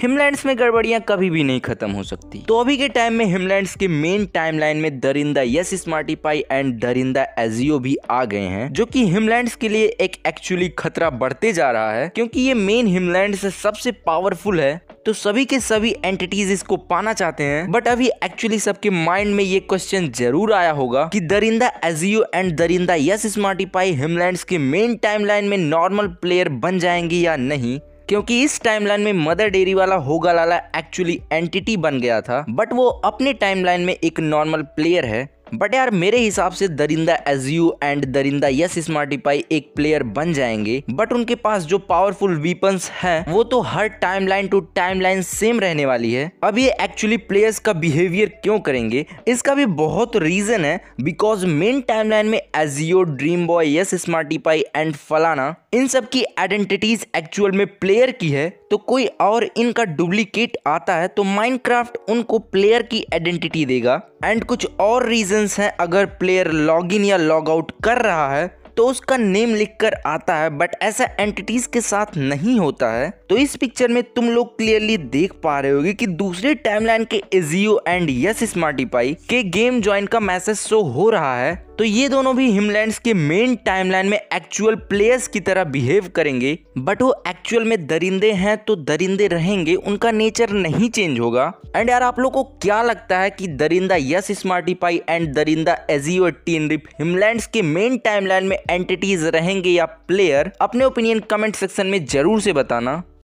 हिमलैंड्स में गड़बड़ियां कभी भी नहीं खत्म हो सकती तो अभी के टाइम में हिमलैंड्स के मेन टाइमलाइन में Darinda Yes SmartyPie and Darinda Ezio भी आ गए हैं जो कि हिमलैंड्स के लिए एक एक्चुअली खतरा बढ़ते जा रहा है क्योंकि ये मेन हिमलैंड से सबसे पावरफुल है तो सभी के सभी एंटिटीज इसको पाना चाहते हैं बट अभी एक्चुअली सबके माइंड में ये क्वेश्चन जरूर आया होगा कि Darinda Ezio and Darinda Yes SmartyPie Himland Himlands के मेन टाइमलाइन में नॉर्मल प्लेयर बन जाएंगे या नहीं क्योंकि इस टाइमलाइन में मदर डेयरी वाला होगा लाला एक्चुअली एंटिटी बन गया था बट वो अपने टाइमलाइन में एक नॉर्मल प्लेयर है बट यार मेरे हिसाब से दरिंदा एजयू एंड दरिंदा यस स्मार्टिपाई एक प्लेयर बन जाएंगे बट उनके पास जो पावरफुल वीपन्स हैं वो तो हर टाइमलाइन टू टाइमलाइन सेम रहने वाली है अब ये एक्चुअली प्लेयर्स का बिहेवियर क्यों करेंगे इसका भी बहुत रीजन है बिकॉज मेन टाइमलाइन में Ezio dream boy Yes SmartyPie and फलाना इन सब की आइडेंटिटीज एक्चुअल में प्लेयर की है तो कोई और इनका डुप्लीकेट आता है तो माइनक्राफ्ट उनको प्लेयर की आइडेंटिटी देगा एंड कुछ और रीजंस हैं अगर प्लेयर लॉगिन या लॉग आउट कर रहा है तो उसका नेम लिखकर आता है बट ऐसा एंटिटीज के साथ नहीं होता है तो इस पिक्चर में तुम लोग क्लियरली देख पा रहे होगे कि दूसरे टाइमलाइन के एजियो एंड यस स्मार्टीपाई के गेम ज्वाइन का मैसेज शो हो रहा है तो ये दोनों भी हिमलैंड्स के मेन टाइमलाइन में एक्चुअल प्लेयर्स की तरह बिहेव करेंगे बट वो एक्चुअल में दरिंदे हैं तो दरिंदे रहेंगे उनका नेचर नहीं चेंज होगा एंड यार आप लोग को क्या लगता है कि Darinda Yes SmartyPie and Darinda Ezio RIP Himlands के मेन टाइमलाइन में एंटिटीज रहेंगे या प्लेयर अपने ओपिनियन कमेंट सेक्शन में जरूर से बताना